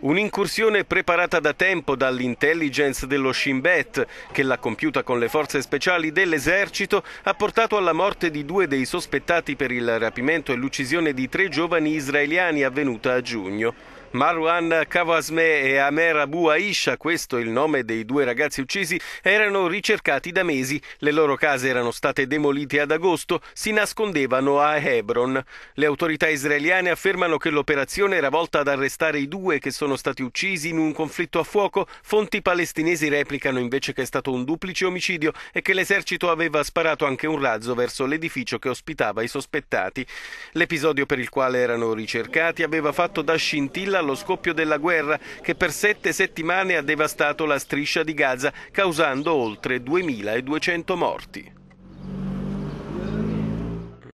Un'incursione preparata da tempo dall'intelligence dello Shin Bet, che l'ha compiuta con le forze speciali dell'esercito, ha portato alla morte di due dei sospettati per il rapimento e l'uccisione di tre giovani israeliani avvenuta a giugno. Marwan Kawasmeh e Amer Abu Aisha, questo è il nome dei due ragazzi uccisi, erano ricercati da mesi, le loro case erano state demolite ad agosto, si nascondevano a Hebron. Le autorità israeliane affermano che l'operazione era volta ad arrestare i due che sono stati uccisi in un conflitto a fuoco, fonti palestinesi replicano invece che è stato un duplice omicidio e che l'esercito aveva sparato anche un razzo verso l'edificio che ospitava i sospettati. L'episodio per il quale erano ricercati aveva fatto da scintilla allo scoppio della guerra che per sette settimane ha devastato la striscia di Gaza causando oltre 2.200 morti.